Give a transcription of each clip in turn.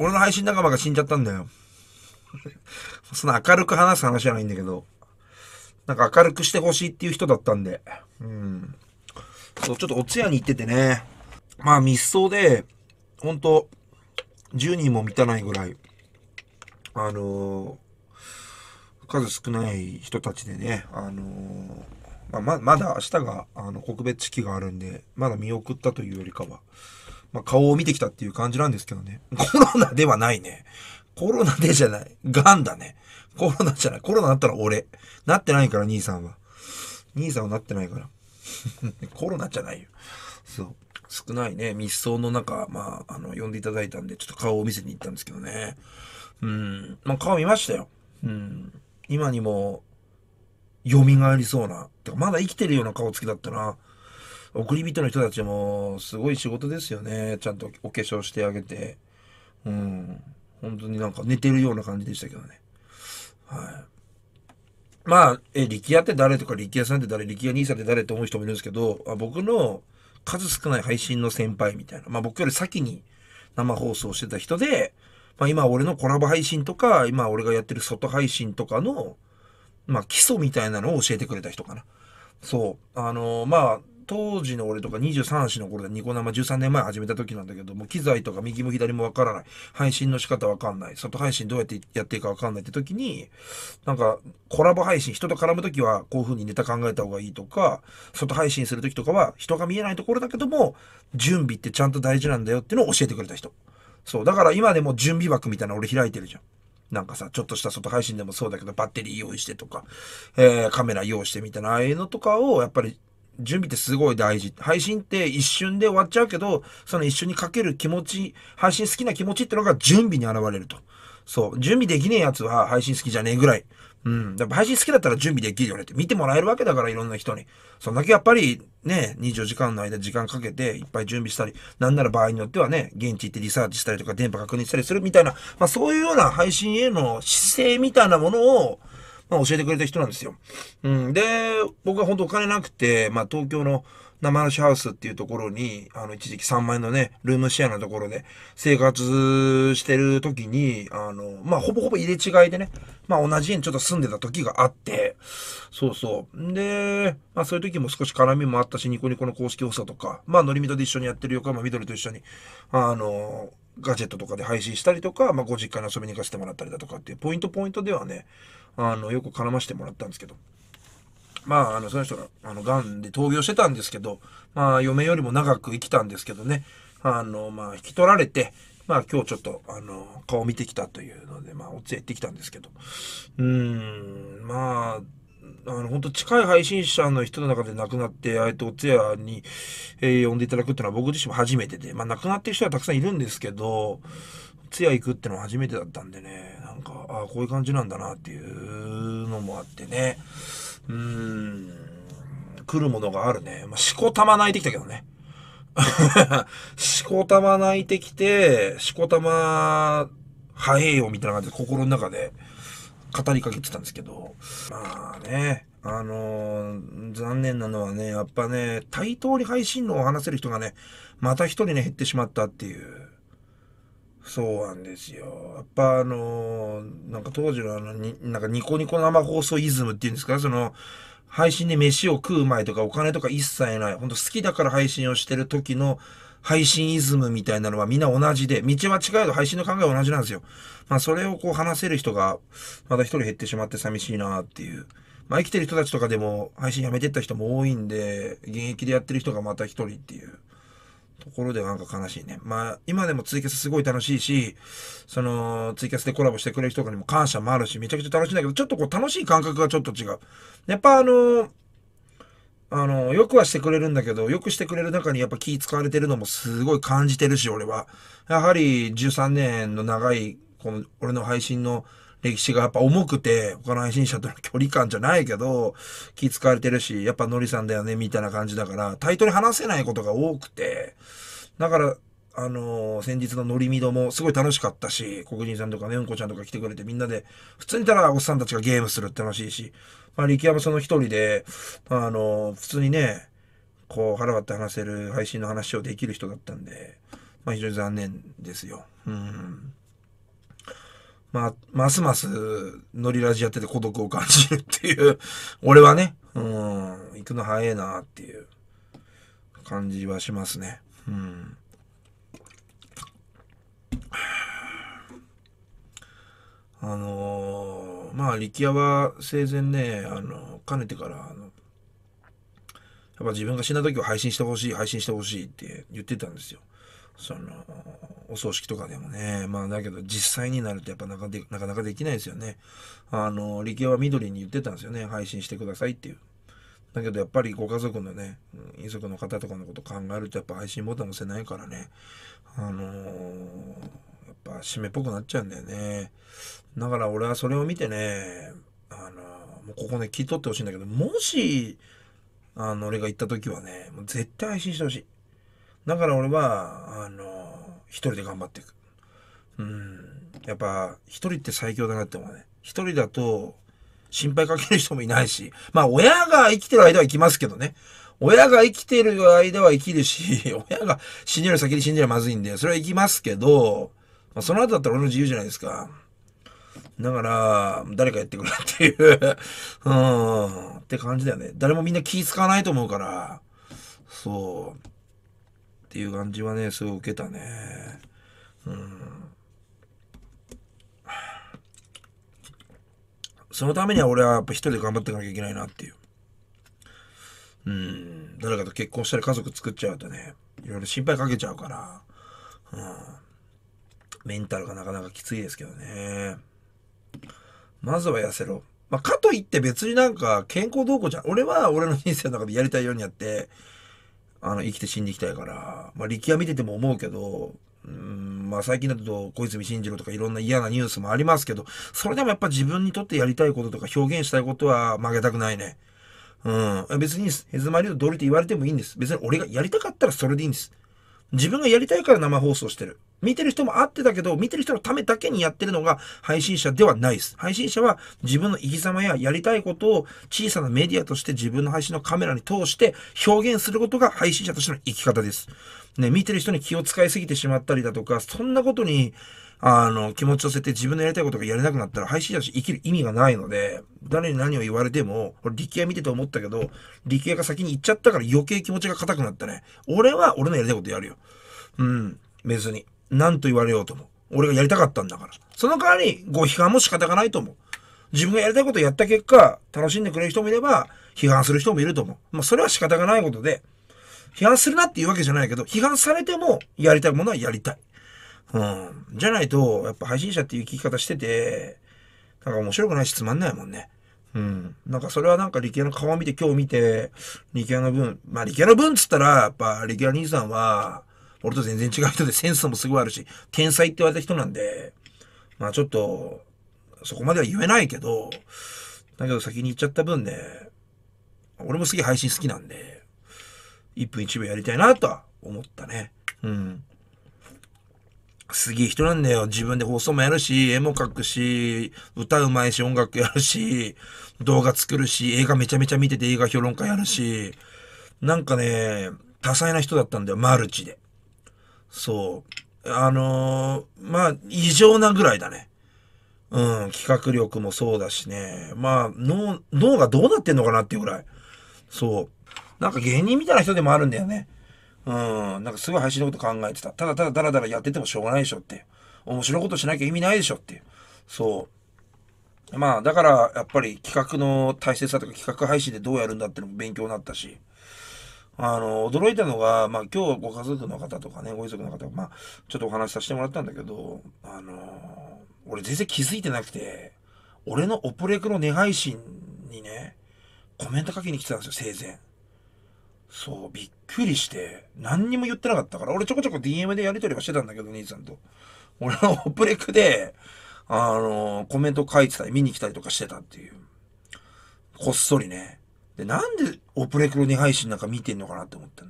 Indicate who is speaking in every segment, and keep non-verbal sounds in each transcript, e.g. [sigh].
Speaker 1: 俺の配信仲間が死んじゃったんだよ。[laughs] その明るく話す話じゃないんだけど、なんか明るくしてほしいっていう人だったんで、うん。そう、ちょっとお通夜に行っててね、まあ密葬で、ほんと、10人も満たないぐらい、あのー、数少ない人たちでね、あのー、まあ、まだ明日があの告別式があるんで、まだ見送ったというよりかは、まあ、顔を見てきたっていう感じなんですけどね。コロナではないね。コロナでじゃない。ガンだね。コロナじゃない。コロナだったら俺。なってないから、兄さんは。兄さんはなってないから。[laughs] コロナじゃないよ。そう。少ないね、密葬の中、まあ、あの、呼んでいただいたんで、ちょっと顔を見せに行ったんですけどね。うん。まあ、顔見ましたよ。うん。今にも、蘇りそうな。てか、まだ生きてるような顔つきだったな。送り人の人たちもすごい仕事ですよね。ちゃんとお化粧してあげて。うん。本当になんか寝てるような感じでしたけどね。はい。まあ、え、力屋って誰とか力屋さんって誰、力屋兄さんって誰って思う人もいるんですけど、あ僕の数少ない配信の先輩みたいな。まあ僕より先に生放送してた人で、まあ今俺のコラボ配信とか、今俺がやってる外配信とかの、まあ基礎みたいなのを教えてくれた人かな。そう。あのー、まあ、当時の俺とか23歳の頃でニコ生13年前始めた時なんだけども、機材とか右も左もわからない。配信の仕方わかんない。外配信どうやってやっていいかわかんないって時に、なんかコラボ配信、人と絡む時はこういう風にネタ考えた方がいいとか、外配信する時とかは人が見えないところだけども、準備ってちゃんと大事なんだよっていうのを教えてくれた人。そう。だから今でも準備枠みたいなの俺開いてるじゃん。なんかさ、ちょっとした外配信でもそうだけど、バッテリー用意してとか、えー、カメラ用意してみたいな、ああいうのとかを、やっぱり準備ってすごい大事。配信って一瞬で終わっちゃうけど、その一緒にかける気持ち、配信好きな気持ちってのが準備に現れると。そう。準備できねえやつは配信好きじゃねえぐらい。うん。だから配信好きだったら準備できるよねって。見てもらえるわけだから、いろんな人に。そんだけやっぱり、ね、24時間の間時間かけていっぱい準備したり、なんなら場合によってはね、現地行ってリサーチしたりとか、電波確認したりするみたいな、まあそういうような配信への姿勢みたいなものを、まあ、教えてくれた人なんですよ。うん、で、僕は本当お金なくて、まあ、東京の生主ハウスっていうところに、あの、一時期3万円のね、ルームシェアのところで生活してる時に、あの、まあ、ほぼほぼ入れ違いでね、まあ、同じ家にちょっと住んでた時があって、そうそう。で、まあ、そういう時も少し絡みもあったし、ニコニコの公式放送とか、まあ、のりみで一緒にやってる横浜みどと一緒に、あの、ガジェットとかで配信したりとか、まあ、ご実家に遊びに行かせてもらったりだとかっていう、ポイントポイントではね、あの、よく絡ましてもらったんですけど。まあ、あの、その人が、あの、癌で闘病してたんですけど、まあ、嫁よりも長く生きたんですけどね、あの、まあ、引き取られて、まあ、今日ちょっと、あの、顔見てきたというので、まあ、おつや行ってきたんですけど、うーん、まあ、あの、本当近い配信者の人の中で亡くなって、あえてお通夜に、えー、呼んでいただくっていうのは僕自身も初めてで、まあ亡くなってる人はたくさんいるんですけど、通夜行くってのは初めてだったんでねなんかああこういう感じなんだなっていうのもあってねうん来るものがあるね、まあ、しこたま泣いてきたけどね [laughs] しこたま泣いてきてしこたま早えよみたいな感じで心の中で語りかけてたんですけどまあねあのー、残念なのはねやっぱね対等に配信論を話せる人がねまた一人ね減ってしまったっていう。そうなんですよ。やっぱあのー、なんか当時のあのに、なんかニコニコ生放送イズムっていうんですか、その、配信で飯を食う前とかお金とか一切ない、ほんと好きだから配信をしてる時の配信イズムみたいなのはみんな同じで、道は違えと配信の考えは同じなんですよ。まあそれをこう話せる人がまた一人減ってしまって寂しいなっていう。まあ生きてる人たちとかでも配信やめてった人も多いんで、現役でやってる人がまた一人っていう。ところではなんか悲しいね。まあ、今でもツイキャスすごい楽しいし、その、ツイキャスでコラボしてくれる人とかにも感謝もあるし、めちゃくちゃ楽しいんだけど、ちょっとこう楽しい感覚がちょっと違う。やっぱあのー、あのー、よくはしてくれるんだけど、よくしてくれる中にやっぱ気使われてるのもすごい感じてるし、俺は。やはり13年の長い、この、俺の配信の歴史がやっぱ重くて、他の配信者との距離感じゃないけど、気使われてるし、やっぱノリさんだよね、みたいな感じだから、タイトル話せないことが多くて、だから、あのー、先日のノリミドもすごい楽しかったし、黒人さんとかね、うんこちゃんとか来てくれてみんなで、普通にたらおっさんたちがゲームするって楽しいし、まあ、力山その一人で、あのー、普通にね、こう、腹割って話せる配信の話をできる人だったんで、まあ非常に残念ですよ。うん。まあ、ますます、ノリラジやってて孤独を感じるっていう、[laughs] 俺はね、うん、行くの早いなっていう感じはしますね。うん。あのー、まあ、力也は生前ね、あの、かねてから、あの、やっぱ自分が死んだ時は配信してほしい、配信してほしいって言ってたんですよ。その、お葬式とかでもね。まあだけど実際になるとやっぱなかでなかなかできないですよね。あの、理系は緑に言ってたんですよね。配信してくださいっていう。だけどやっぱりご家族のね、遺族の方とかのこと考えるとやっぱ配信ボタン押せないからね。あのー、やっぱ締めっぽくなっちゃうんだよね。だから俺はそれを見てね、あのー、もうここね、聞い取ってほしいんだけど、もし、あの、俺が行った時はね、もう絶対配信してほしい。だから俺は、あのー一人で頑張っていく。うん。やっぱ、一人って最強だなって思うね。一人だと、心配かける人もいないし、まあ、親が生きてる間は生きますけどね。親が生きてる間は生きるし、[laughs] 親が死ぬより先に死んじゃうまずいんで、それは生きますけど、まあ、その後だったら俺の自由じゃないですか。だから、誰かやってくれっていううん、って感じだよね。誰もみんな気使わないと思うから、そう。っていう感じはね、すごい受けたね。うん。そのためには俺はやっぱ一人で頑張っていかなきゃいけないなっていう。うん。誰かと結婚したり家族作っちゃうとね、いろいろ心配かけちゃうから、うん。メンタルがなかなかきついですけどね。まずは痩せろ。まあ、かといって別になんか健康動向じゃん。俺は俺の人生の中でやりたいようにやって、あの、生きて死んでいきたいから、まあ、力は見てても思うけど、うん、まあ、最近だと、小泉進次郎とかいろんな嫌なニュースもありますけど、それでもやっぱ自分にとってやりたいこととか表現したいことは曲げたくないね。うん。別に、ヘズマリオ通りって言われてもいいんです。別に俺がやりたかったらそれでいいんです。自分がやりたいから生放送してる。見てる人もあってたけど、見てる人のためだけにやってるのが配信者ではないです。配信者は自分の生き様ややりたいことを小さなメディアとして自分の配信のカメラに通して表現することが配信者としての生き方です。ね、見てる人に気を使いすぎてしまったりだとか、そんなことに、あの、気持ちを捨てて自分のやりたいことがやれなくなったら配信者として生きる意味がないので、誰に何を言われても、俺理系見てて思ったけど、理系が先に行っちゃったから余計気持ちが硬くなったね。俺は俺のやりたいことやるよ。うん、別に。何と言われようとも。俺がやりたかったんだから。その代わり、ご批判も仕方がないと思う。自分がやりたいことをやった結果、楽しんでくれる人もいれば、批判する人もいると思う。まあ、それは仕方がないことで、批判するなっていうわけじゃないけど、批判されても、やりたいものはやりたい。うん。じゃないと、やっぱ配信者っていう聞き方してて、なんか面白くないしつまんないもんね。うん。なんかそれはなんか理系の顔を見て、今日見て、力也の分、まあ力也の分っつったら、やっぱ力也兄さんは、俺と全然違う人でセンスもすごいあるし、天才って言われた人なんで、まあちょっと、そこまでは言えないけど、だけど先に言っちゃった分ね、俺もすげえ配信好きなんで、1分1秒やりたいなとは思ったね。うん。すげえ人なんだよ。自分で放送もやるし、絵も描くし、歌うまいし、音楽やるし、動画作るし、映画めちゃめちゃ見てて映画評論家やるし、なんかね、多彩な人だったんだよ、マルチで。そう。あのー、まあ、異常なぐらいだね。うん、企画力もそうだしね。まあ、脳、脳がどうなってんのかなっていうぐらい。そう。なんか芸人みたいな人でもあるんだよね。うん、なんかすごい配信のこと考えてた。ただただだらだらやっててもしょうがないでしょって。面白いことしなきゃ意味ないでしょって。そう。まあ、だから、やっぱり企画の大切さとか企画配信でどうやるんだってのも勉強になったし。あの、驚いたのが、まあ、今日はご家族の方とかね、ご遺族の方、まあ、ちょっとお話しさせてもらったんだけど、あの、俺全然気づいてなくて、俺のオプレクの寝配信にね、コメント書きに来てたんですよ、生前。そう、びっくりして、何にも言ってなかったから、俺ちょこちょこ DM でやりとりはしてたんだけど、兄さんと。俺のオプレクで、あの、コメント書いてたり、見に来たりとかしてたっていう。こっそりね。で、なんでオプレクロに配信なんか見てんのかなって思って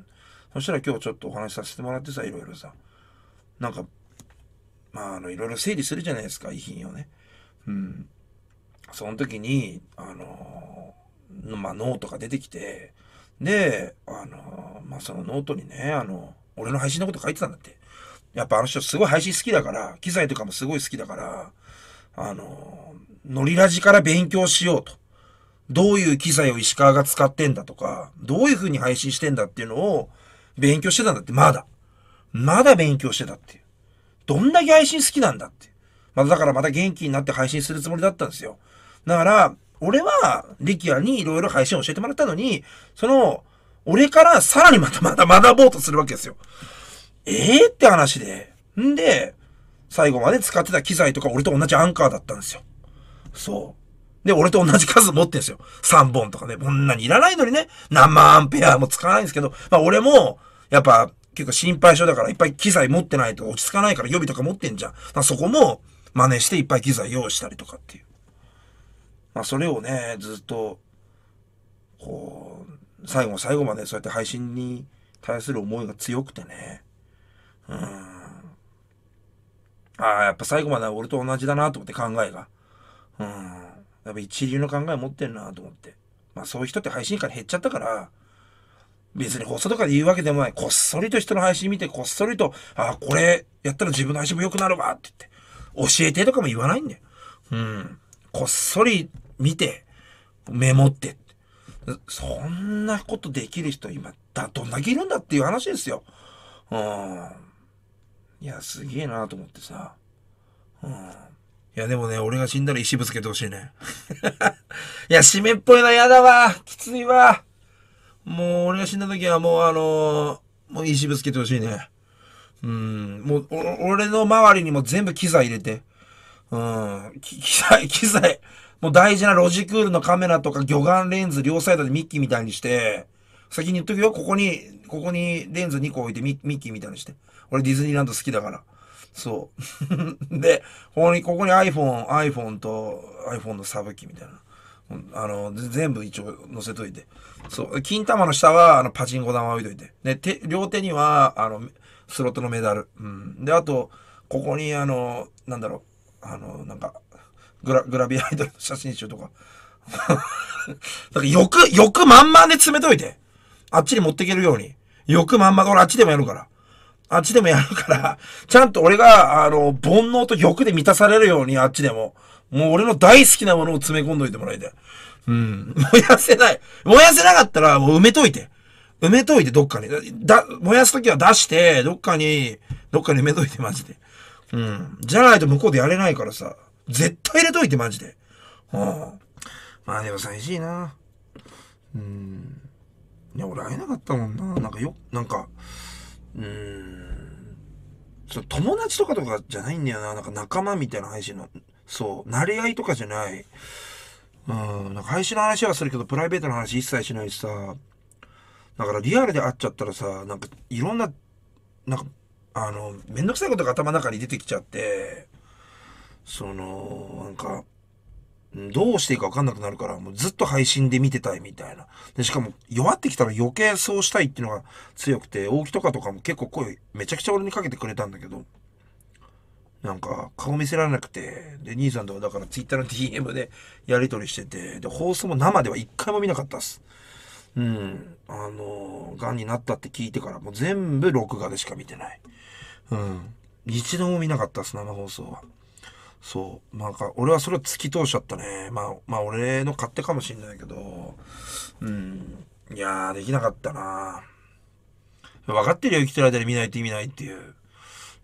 Speaker 1: そしたら今日ちょっとお話しさせてもらってさ、いろいろさ、なんか、まあ、あの、いろいろ整理するじゃないですか、遺品をね。うん。その時に、あのまあ、ノートが出てきて、で、あのまあ、そのノートにね、あの、俺の配信のこと書いてたんだって。やっぱあの人すごい配信好きだから、機材とかもすごい好きだから、あのノリラジから勉強しようと。どういう機材を石川が使ってんだとか、どういう風に配信してんだっていうのを勉強してたんだって、まだ。まだ勉強してたっていう。どんだけ配信好きなんだって。まだだからまた元気になって配信するつもりだったんですよ。だから、俺は、力也にいろいろ配信を教えてもらったのに、その、俺からさらにまたまた学ぼうとするわけですよ。ええー、って話で。んで、最後まで使ってた機材とか俺と同じアンカーだったんですよ。そう。で、俺と同じ数持ってんすよ。3本とかね。こんなにいらないのにね。何万ペアも使わないんですけど、まあ俺も、やっぱ、結構心配性だからいっぱい機材持ってないと落ち着かないから予備とか持ってんじゃん。まそこも真似していっぱい機材用意したりとかっていう。まあそれをね、ずっと、こう、最後最後までそうやって配信に対する思いが強くてね。うん。ああ、やっぱ最後まで俺と同じだなと思って考えが。うん。やっぱ一流の考え持ってんなと思って。まあそういう人って配信から減っちゃったから、別に放送とかで言うわけでもない。こっそりと人の配信見て、こっそりと、ああ、これやったら自分の配信も良くなるわって言って、教えてとかも言わないんだよ。うん。こっそり見て、メモって。そんなことできる人今、だ、どんだけいるんだっていう話ですよ。うん。いや、すげえなと思ってさ。うん。いや、でもね、俺が死んだら石ぶつけてほしいね。[laughs] いや、湿っぽいの嫌だわ。きついわ。もう、俺が死んだ時はもう、あのー、もう石ぶつけてほしいね。うん、もう、俺の周りにも全部機材入れて。うん、機材、機材。もう大事なロジクールのカメラとか魚眼レンズ両サイドでミッキーみたいにして、先に言っとくよ、ここに、ここにレンズ2個置いてミッキーみたいにして。俺ディズニーランド好きだから。そう。[laughs] で、ここに、ここに iPhone、iPhone と iPhone のサブ機みたいな。あの、全部一応載せといて。そう。金玉の下は、あの、パチンコ玉置いといて。で、手、両手には、あの、スロットのメダル。うん。で、あと、ここに、あの、なんだろう、あの、なんか、グラ、グラビアアイドルの写真集とか。[laughs] なんから欲、欲満々で詰めといて。あっちに持っていけるように。欲満々、俺あっちでもやるから。あっちでもやるから、ちゃんと俺が、あの、煩悩と欲で満たされるように、あっちでも。もう俺の大好きなものを詰め込んどいてもらいたい。うん。燃やせない。燃やせなかったら、もう埋めといて。埋めといて、どっかに。だ、燃やすときは出して、どっかに、どっかに埋めといて、マジで。うん。じゃないと向こうでやれないからさ。絶対入れといて、マジで。うん。まあでも寂しいな。うん。いや、俺会えなかったもんな。なんかよ、なんか、うん、そ友達とかとかじゃないんだよな。なんか仲間みたいな配信の、そう、馴れ合いとかじゃない。うん、なんか配信の話はするけど、プライベートの話一切しないしさ。だからリアルで会っちゃったらさ、なんかいろんな、なんか、あの、めんどくさいことが頭の中に出てきちゃって、その、なんか、どうしていいか分かんなくなるから、もうずっと配信で見てたいみたいな。で、しかも弱ってきたら余計そうしたいっていうのが強くて、大木とかとかも結構声めちゃくちゃ俺にかけてくれたんだけど、なんか顔見せられなくて、で、兄さんとはだから Twitter の DM でやり取りしてて、で、放送も生では一回も見なかったっす。うん。あの、癌になったって聞いてからもう全部録画でしか見てない。うん。一度も見なかったっす、生放送は。そうなんか俺はそれを突き通しちゃったねまあまあ俺の勝手かもしんないけどうんいやできなかったな分かってるよ生きてる間に見ないと意味ないっていう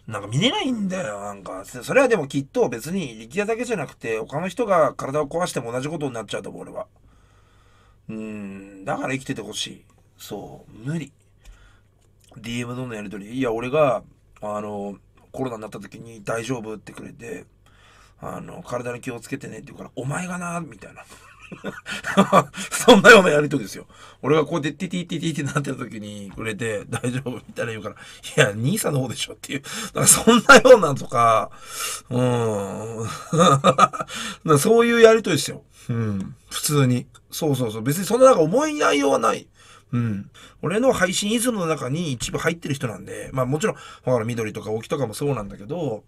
Speaker 1: なんか見れないんだよ、なんか。それはでもきっと別に力也だけじゃなくて、他の人が体を壊しても同じことになっちゃうと思う、俺は。うん、だから生きててほしい。そう、無理。DM ののやりとり。いや、俺が、あの、コロナになった時に大丈夫ってくれて、あの、体に気をつけてねって言うから、お前がな、みたいな。[laughs] そんなようなやりとりですよ。俺がこうやってティティティティってなってる時にくれて、大丈夫みたいな言うから、いや、兄さんの方でしょっていう。だからそんなようなんとか、うん。そういうやりとりですよ。うん。普通に。そうそうそう。別にそんななんか思い内容はない。うん。俺の配信イズムの中に一部入ってる人なんで、まあもちろん、ほら、緑とか沖とかもそうなんだけど、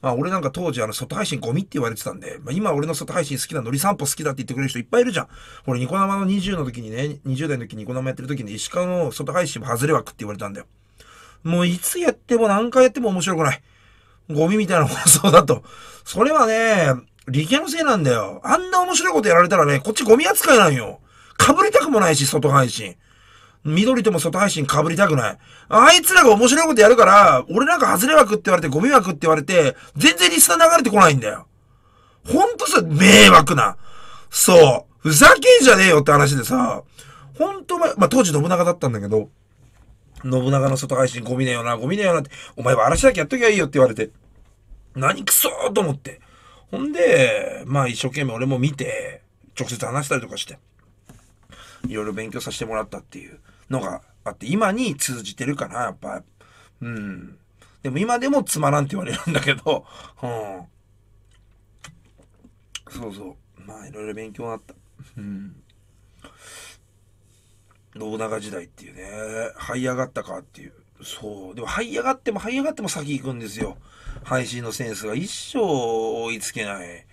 Speaker 1: まあ、俺なんか当時、あの、外配信ゴミって言われてたんで、まあ、今俺の外配信好きなのり散歩好きだって言ってくれる人いっぱいいるじゃん。俺、ニコ生の20の時にね、20代の時にニコ生やってる時に、石川の外配信も外れ枠って言われたんだよ。もう、いつやっても何回やっても面白くない。ゴミみたいな放送だと。それはね、理系のせいなんだよ。あんな面白いことやられたらね、こっちゴミ扱いなんよ。被りたくもないし、外配信。緑とも外配信被りたくない。あいつらが面白いことやるから、俺なんか外れ枠って言われて、ゴミ枠って言われて、全然リスナー流れてこないんだよ。ほんとさ、迷惑な。そう。ふざけんじゃねえよって話でさ、ほんとま、まあ、当時信長だったんだけど、信長の外配信ゴミねえよな、ゴミねえよなって、お前は嵐だけやっときゃいいよって言われて、何くそーと思って。ほんで、まあ一生懸命俺も見て、直接話したりとかして。いろいろ勉強させてもらったっていうのがあって、今に通じてるかな、やっぱ。うん。でも今でもつまらんって言われるんだけど、うん。そうそう。まあ、いろいろ勉強になった。うん。信長時代っていうね、這い上がったかっていう。そう。でも、這い上がっても這い上がっても先行くんですよ。配信のセンスが一生追いつけない。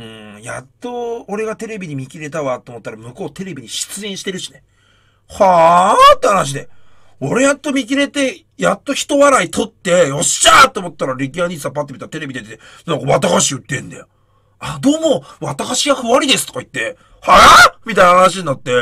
Speaker 1: うん、やっと俺がテレビに見切れたわと思ったら向こうテレビに出演してるしね。はぁーって話で。俺やっと見切れて、やっと人笑い取って、よっしゃーと思ったら、キア兄さんパッて見たらテレビ出てて、なんか綿菓子売ってんだよ。あ、どうも、綿菓子屋ふわりですとか言って、はぁみたいな話になって、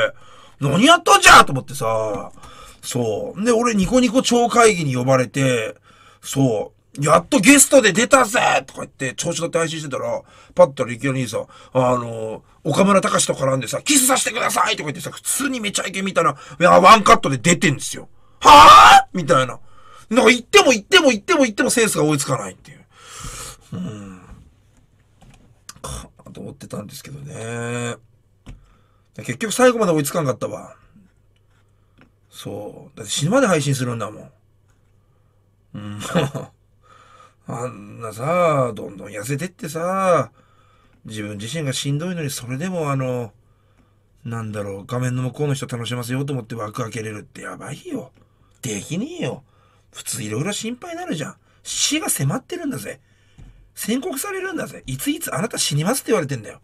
Speaker 1: 何やったんじゃと思ってさ、そう。で、俺ニコニコ超会議に呼ばれて、そう。やっとゲストで出たぜとか言って、調子乗って配信してたら、パッと力也兄さん、あの、岡村隆史と絡んでさ、キスさせてくださいとか言ってさ、普通にめちゃイケみたいな、いや、ワンカットで出てんですよ。はぁみたいな。なんか言っても言っても言っても言ってもセンスが追いつかないっていう。うん。か、と思ってたんですけどね。結局最後まで追いつかんかったわ。そう。だって死ぬまで配信するんだもん。うん。あんなさ、どんどん痩せてってさ、自分自身がしんどいのにそれでもあの、なんだろう、画面の向こうの人楽しませようと思って枠開けれるってやばいよ。できねえよ。普通いろいろ心配になるじゃん。死が迫ってるんだぜ。宣告されるんだぜ。いついつあなた死にますって言われてんだよ。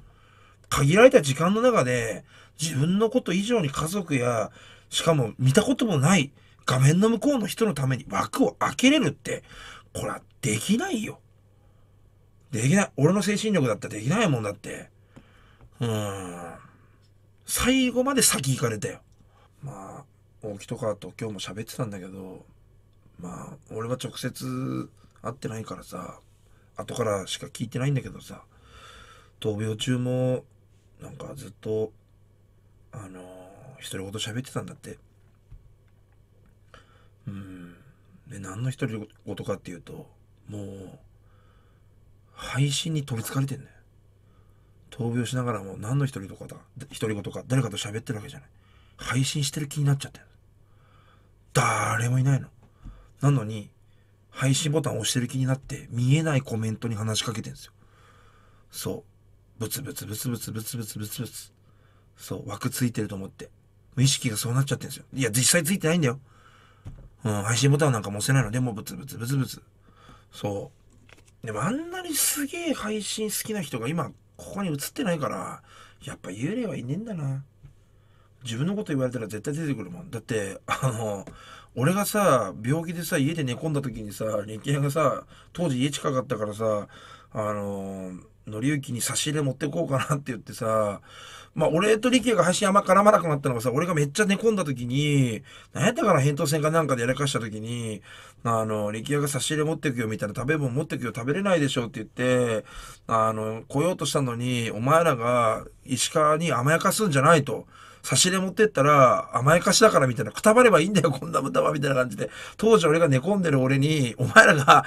Speaker 1: 限られた時間の中で、自分のこと以上に家族や、しかも見たこともない画面の向こうの人のために枠を開けれるって、これはできないよ。できない。俺の精神力だったらできないもんだって。うん。最後まで先行かれたよ。まあ、大木とかと今日も喋ってたんだけど、まあ、俺は直接会ってないからさ、後からしか聞いてないんだけどさ、闘病中も、なんかずっと、あのー、独り言喋ってたんだって。うん。で何の独り言かっていうと、もう、配信に取りつかれてんだよ闘病しながらも何の独り言かだ、独り言か、誰かと喋ってるわけじゃない。配信してる気になっちゃってる。誰もいないの。なのに、配信ボタン押してる気になって、見えないコメントに話しかけてんですよ。そう。ブツブツブツブツブツブツブツブツ。そう。枠ついてると思って。無意識がそうなっちゃってるんですよ。いや、実際ついてないんだよ。うん、配信ボタンなんかも押せないので、もうブツブツブツブツ。そう。でもあんなにすげえ配信好きな人が今、ここに映ってないから、やっぱ幽霊はいねえんだな。自分のこと言われたら絶対出てくるもん。だって、あの、俺がさ、病気でさ、家で寝込んだ時にさ、日記がさ、当時家近かったからさ、あの、のりゆきに差し入れ持ってこうかなって言ってさ、まあ、俺と力也が配信あんま絡まなくなったのがさ、俺がめっちゃ寝込んだ時に、なんやったかな、扁桃腺かなんかでやらかした時に、あの、力也が差し入れ持ってくよみたいな食べ物持ってくよ食べれないでしょって言って、あの、来ようとしたのに、お前らが石川に甘やかすんじゃないと。差し入れ持ってったら、甘やかしだからみたいな、くたばればいいんだよ、こんな豚は、みたいな感じで。当時俺が寝込んでる俺に、お前らが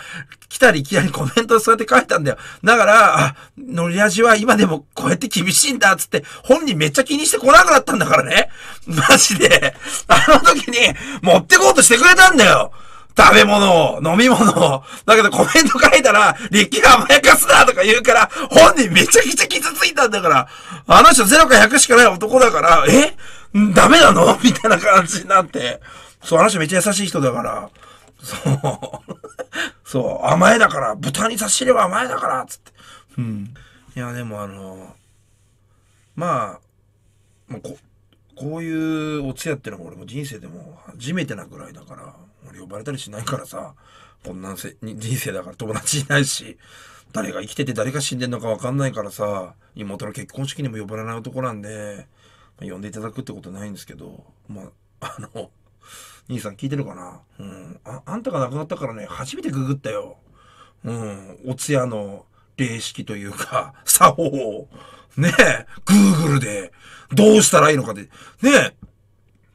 Speaker 1: 来たり来たりコメントそうやって書いたんだよ。だから、あ、乗り味は今でもこうやって厳しいんだ、つって、本人めっちゃ気にしてこなくなったんだからね。マジで。あの時に、持ってこうとしてくれたんだよ。食べ物を、飲み物を。だけどコメント書いたら、立が甘やかすなとか言うから、本人めちゃくちゃ傷ついたんだから、あの人0か100しかない男だから、えダメなのみたいな感じになって。そう、あの人めっちゃ優しい人だから。そう。そう、甘えだから、豚に差し入れば甘えだから、つって。うん。いや、でもあの、まあ、もここういうおつやってのは俺も人生でも初めてなぐらいだから。呼ばれたりしないからさこんなんせ人生だから友達いないし誰が生きてて誰が死んでんのか分かんないからさ妹の結婚式にも呼ばれない男なんで、まあ、呼んでいただくってことないんですけどまあ [laughs] あの兄さん聞いてるかなうんああんたが亡くなったからね初めてググったようんお通夜の霊式というか作法をねえ Google でどうしたらいいのかでねえ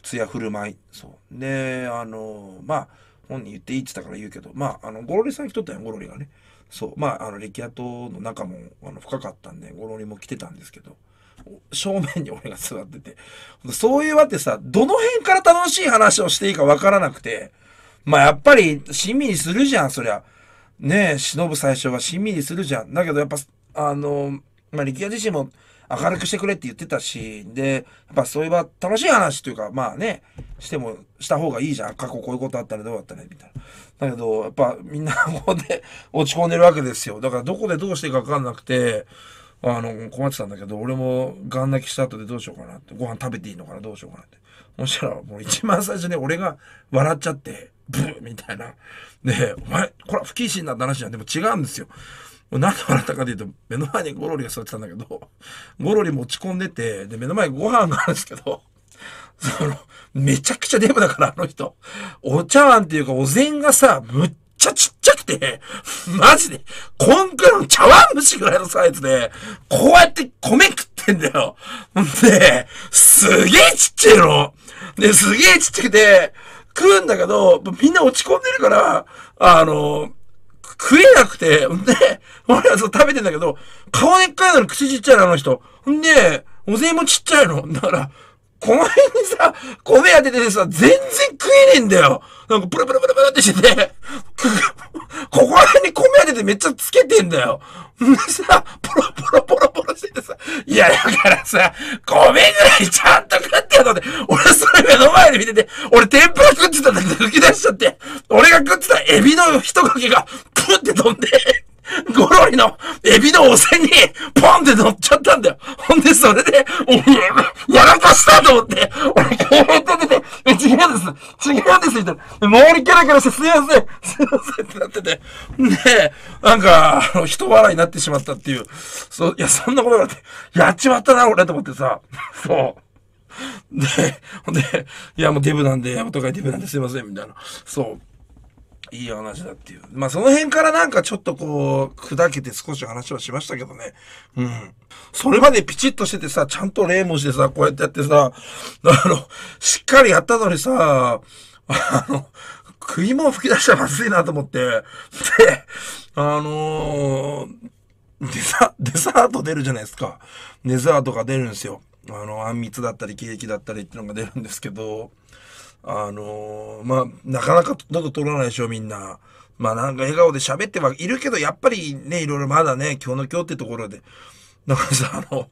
Speaker 1: 艶振る舞い。そう。で、あの、まあ、本人言っていいって言ったから言うけど、まあ、あの、ゴロリさん来とったんゴロリがね。そう。まあ、あの、歴跡の中も、あの、深かったんで、ゴロリも来てたんですけど、正面に俺が座ってて。そういうわってさ、どの辺から楽しい話をしていいかわからなくて、まあ、やっぱり、しんみりするじゃん、そりゃ。ねえ、忍ぶ最初はしんみりするじゃん。だけど、やっぱ、あの、まあ、力也自身も、明るくしてくれって言ってたし、で、やっぱそういえば楽しい話というか、まあね、しても、した方がいいじゃん。過去こういうことあったらどうだったね、みたいな。だけど、やっぱみんなここで [laughs] 落ち込んでるわけですよ。だからどこでどうしていいかわかんなくて、あの、困ってたんだけど、俺もガン泣きした後でどうしようかなって、ご飯食べていいのかな、どうしようかなって。そしたら、もう一番最初に俺が笑っちゃって、ブーみたいな。で、お前、これは不謹慎な話じゃん。でも違うんですよ。何で笑ったかというと、目の前にゴロリが座ってたんだけど、ゴロリ持ち込んでて、で、目の前にご飯があるんですけど、その、めちゃくちゃデブだから、あの人。お茶碗っていうか、お膳がさ、むっちゃちっちゃくて、マジで、こんくらいの茶碗蒸しぐらいのサイズで、こうやって米食ってんだよ。で、すげえちっちゃいの。で、すげえちっちゃくて、食うんだけど、みんな落ち込んでるから、あの、食えなくて、んで、俺らそう食べてんだけど、顔でっかいのに口ちっちゃいの、あの人。んで、お膳もちっちゃいの。だから、この辺にさ、米当ててさ、全然食えねえんだよ。なんかプルプルプルプルってしてて、ここら辺に米当ててめっちゃつけてんだよ。んさ、ポロポロポロポロしててさ、いやだからさ、米ぐらいちゃんと食ってやとって、俺それ目の前で見てて、俺天ぷら食ってたんだけど抜き出しちゃって、俺が食ってたエビの一かけが、プンって飛んで、ゴロリのエビの汚染にポンって乗っちゃったんだよ。ほんで、それで、やらかしたと思って、俺、警弁立てて、違うんです。違うんです。みたいな。周りキャラキャラして、すいません。すいませんってなってて。で、なんか、あの、人笑いになってしまったっていう。そう、いや、そんなことがあって、やっちまったな、俺、と思ってさ。そう。で、ほんで、いや、もうデブなんで、やおといデブなんですいません、みたいな。そう。いい話だっていう。まあ、その辺からなんかちょっとこう、砕けて少し話はしましたけどね。うん。それまでピチッとしててさ、ちゃんと例文字でさ、こうやってやってさ、あの、しっかりやったのにさ、あの、食い物吹き出したらまずいなと思って、で、あのー、デザ、デザート出るじゃないですか。デザートが出るんですよ。あの、あんみつだったり、ケーキだったりってのが出るんですけど、あのー、まあ、なかなか喉取らないでしょ、みんな。まあなんか笑顔で喋ってはいるけど、やっぱりね、いろいろまだね、今日の今日ってところで。だからさ、あの、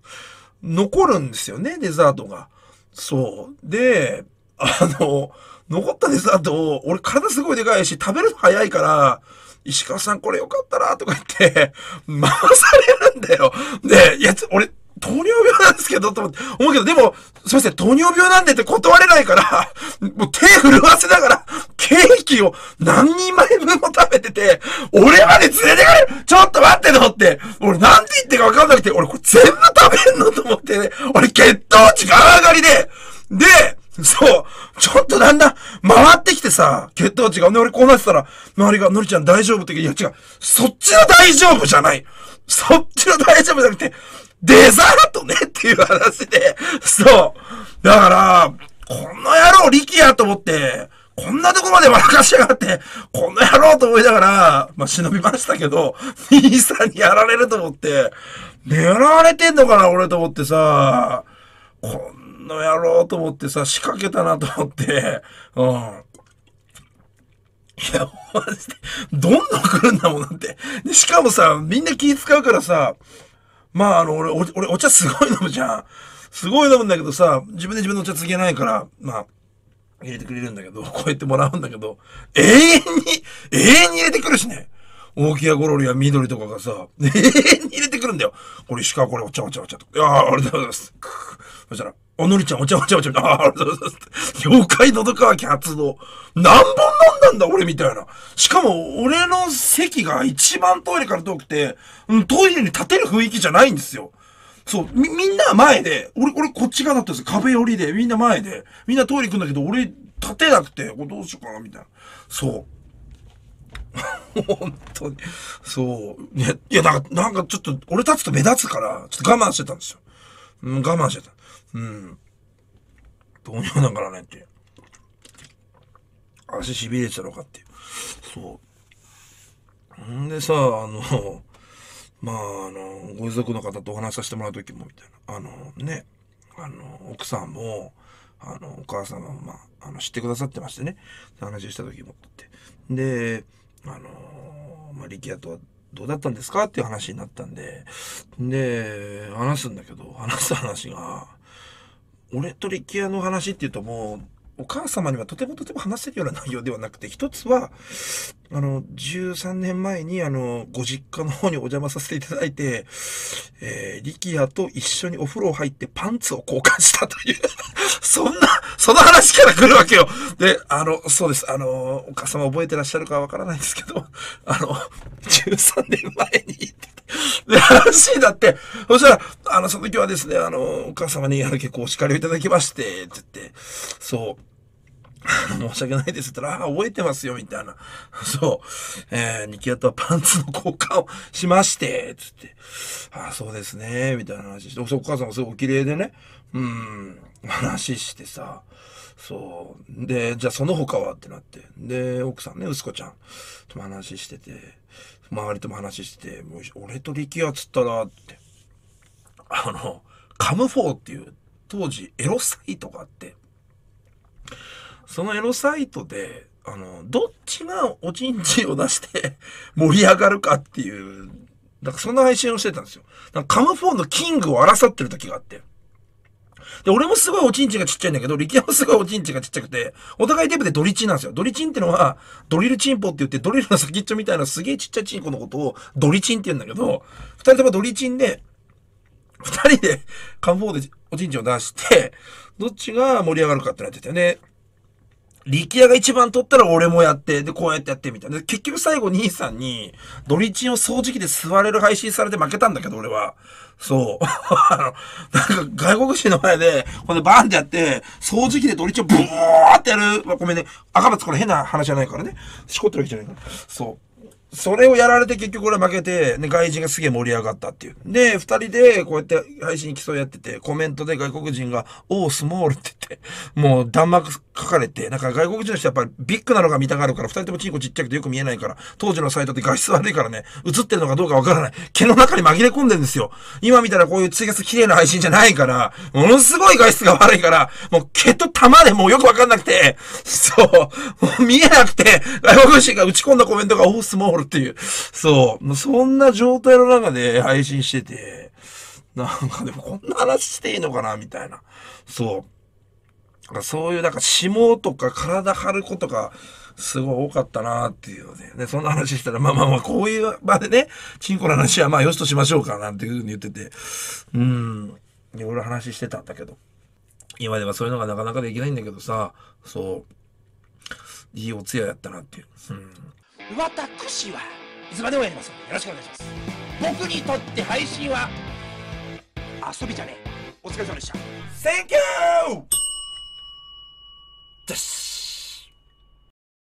Speaker 1: 残るんですよね、デザートが。そう。で、あの、残ったデザートを、俺体すごいでかいし、食べるの早いから、石川さんこれよかったら、とか言って、回されるんだよ。で、やや、俺、糖尿病なんですけど、と思って、思うけど、でも、すいません、糖尿病なんでって断れないから、[laughs] もう手震わせながら、ケーキを何人前分も食べてて、俺まで連れてかれるちょっと待ってと思って、俺何て言ってか分かんなくて、俺これ全部食べんのと思ってね、俺血糖値ガラ上がりで、で、そう。ちょっとだんだん回ってきてさ、血糖値が。ね、俺こうなってたら、周りが、のりちゃん大丈夫って言ういや違う。そっちの大丈夫じゃない。そっちの大丈夫じゃなくて、デザートねっていう話で、そう。だから、この野郎力やと思って、こんなとこまで笑かしやがって、この野郎と思いながら、まあ、忍びましたけど、兄さんにやられると思って、狙われてんのかな、俺と思ってさ、こんな野郎と思ってさ、仕掛けたなと思って、うん。いや、マジで、どんどん来るんだもんなんて。しかもさ、みんな気使うからさ、まあ、あの、俺、俺、お茶すごい飲むじゃん。すごい飲むんだけどさ、自分で自分のお茶つげないから、まあ、入れてくれるんだけど、こうやってもらうんだけど、永遠に、永遠に入れてくるしね。大きやゴロリや緑とかがさ、永遠に入れてくるんだよ。これしか、これお茶お茶お茶と。いやありがとうございます。そしたら、おのりちゃん、お茶お茶お茶、ああ、妖怪のどかき発動。何本飲んだんだ、俺みたいな。しかも、俺の席が一番トイレから遠くて、うん、トイレに立てる雰囲気じゃないんですよ。そう、み、みんな前で、俺、俺こっち側だったんですよ。壁寄りで、みんな前で。みんなトイレ行くんだけど、俺、立てなくて、どうしようかな、みたいな。そう。本当に。そう。いや、いや、なんか、なんかちょっと、俺立つと目立つから、ちょっと我慢してたんですよ。うん、我慢してた。うん。糖尿だからねって。足しびれゃろうかって。そう。んでさ、あの、まあ、あの、ご遺族の方とお話しさせてもらう時も、みたいな。あの、ね、あの、奥さんも、あの、お母様も、まあ、あの、知ってくださってましてね、話した時もって。で、あの、まあ、力也とはどうだったんですかっていう話になったんで、で、話すんだけど、話す話が、俺とリキアの話っていうともう、お母様にはとてもとても話せるような内容ではなくて、一つは、あの、13年前に、あの、ご実家の方にお邪魔させていただいて、えー、キアと一緒にお風呂入ってパンツを交換したという [laughs] そんな、その話から来るわけよ。で、あの、そうです。あの、お母様覚えてらっしゃるかわからないですけど、あの、13年前にで、話だって、そしたら、あの、その時はですね、あの、お母様に、あの、結構お叱りをいただきまして、って言って、そう。[laughs] 申し訳ないですって言ったら、ああ、覚えてますよ、みたいな。そう。えー、ニキアとはパンツの交換をしまして、つって。ああ、そうですね、みたいな話して。そお母さんもすごいお綺麗でね。うん、話してさ。そう。で、じゃあその他はってなって。で、奥さんね、息子ちゃんとも話してて、周りとも話してて、もう俺と力也つったら、って。あの、カムフォーっていう当時エロサイトがあって、そのエロサイトで、あの、どっちがおちんちんを出して [laughs] 盛り上がるかっていう、なんかそんな配信をしてたんですよ。なんかカムフォーのキングを争ってる時があって。で、俺もすごいおちんちんがちっちゃいんだけど、力也もすごいおちんちんがちっちゃくて、お互いデブでドリチンなんですよ。ドリチンってのは、ドリルチンポって言って、ドリルの先っちょみたいなすげえちっちゃいチンコのことをドリチンって言うんだけど、二人ともドリチンで、二人で、漢方でおちんちんを出して、どっちが盛り上がるかってなってたよね。力也が一番取ったら俺もやって、で、こうやってやってみたいな。結局最後兄さんに、ドリチンを掃除機で吸われる配信されて負けたんだけど、俺は。そう。あの、なんか外国人の前で、ほんでバーンってやって、掃除機でドリチンをブーってやる。まごめんね。赤松これ変な話じゃないからね。しこってるわけじゃないから。そう。それをやられて結局俺は負けて、ね、外人がすげえ盛り上がったっていう。で、二人でこうやって配信競いやってて、コメントで外国人が、おー、スモールって言って、もう弾幕書かれて、なんか外国人の人やっぱりビッグなのが見たがるから、二人ともチンコちっちゃくてよく見えないから、当時のサイトって画質悪いからね、映ってるのかどうかわからない。毛の中に紛れ込んでるんですよ。今見たらこういう追加す綺麗な配信じゃないから、ものすごい画質が悪いから、もう毛と玉でもうよくわかんなくて、そう、もう見えなくて、外国人が打ち込んだコメントが、おー、スモールっていう。そう。そんな状態の中で配信してて、なんかでもこんな話していいのかなみたいな。そう。そういうなんか霜とか体張ることがすごい多かったなっていうので、ね、そんな話したら、まあまあまあ、こういう場でね、チンコの話はまあよしとしましょうかなんていうふうに言ってて、うん、いろいろ話してたんだけど。今ではそういうのがなかなかできないんだけどさ、そう、いいお通夜やったなっていう。うん。私はいつまでもやりますのでよろしくお願いします僕にとって配信は遊びじゃねえお疲れ様でした Thank you! です